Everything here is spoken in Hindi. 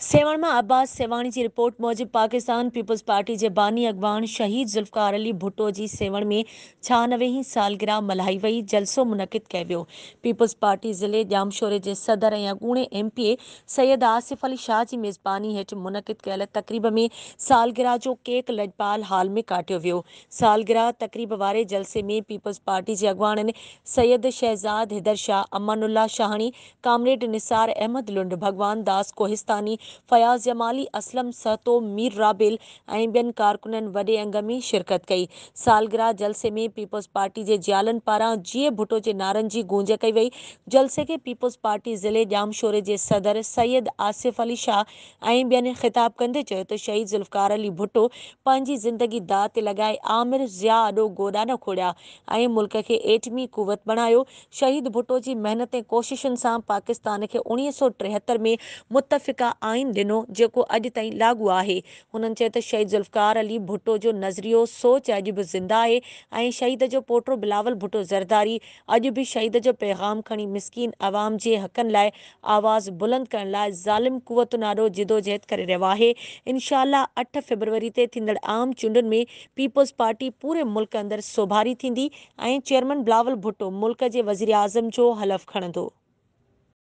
सेवण अब्बास सेवाणी की रिपोर्ट मूजिब पाकिस्तान पीपल्स पार्टी के बानी अगवान शहीद ज़ुल्फ़कार अली भुट्टो की सेवण में ही सालगिरह मल्हाई वही जलसो मुनद कयो पीपल्स पार्टी ज़िले जामशोरे के सदर ऐं अॻूणे M P A Syed Asif Ali Shah की मेज़बानी हेठ मुनद कल तक़रीब में सालगिरह जो केक लजपाल हाल में काटो वो सालगिरह तक़रीब वे जलसे में पीपल्स पार्टी के अगवान सैयद शहज़ाद हैदर शाह अमानुल्ला शाहणी कामरेड निसार अहमद लुंड भगवान दास कोहिस्तानी फ़याज़ जमाली असलम सतो मीर राबिल ऐं ॿियनि कारकुननि अंग में शिरकत कई सालगिरह जलसे में पीपल्स पार्टी के जालन पारा जीए भुट्टो के नारनि की गूंज कई वही जलसे के पीपल्स पार्टी ज़िले जामशोरे जे सदर सैयद आसिफ अली शाह ऐं ख़िताब कंदे चयो शहीद ज़ुल्फकार अली भुट्टो पंहिंजी ज़िंदगी दात लॻाए आमिर ज़िया अॾो गोॾा न खोड़िया मुल्क के एटमी कुवत बणायो शहीद भुट्टो की मेहनत ऐं से पाकिस्तान के उणिवीह सौ टेहतरि में मुतफ़िक़ा आइन ॾिनो जेको अॼु ताईं लाॻू आहे हुननि चयो त शहीद ज़ुल्फकार अली भुटो जो नज़रियो सोच अॼु बि ज़िंदा आहे ऐं शहीद जो पोटो बिलावल भुटो ज़रदारी अॼु बि शहीद जो पैगाम खणी मिसकिन आवाम जे हक़नि लाइ आवाज़ बुलंद करण लाइ ज़ालिम कुवत नालो जिदोजहद करे रहियो आहे इनशा अठ फेबरवरी ते थींदड़ आम चूंडुनि में पीपल्स पार्टी पूरे मुल्क अंदरि सोभारी थींदी ऐं चेयरमैन बिलावल भुटो मुल्क जे वज़ीर आज़म जो हलफ़ खणंदो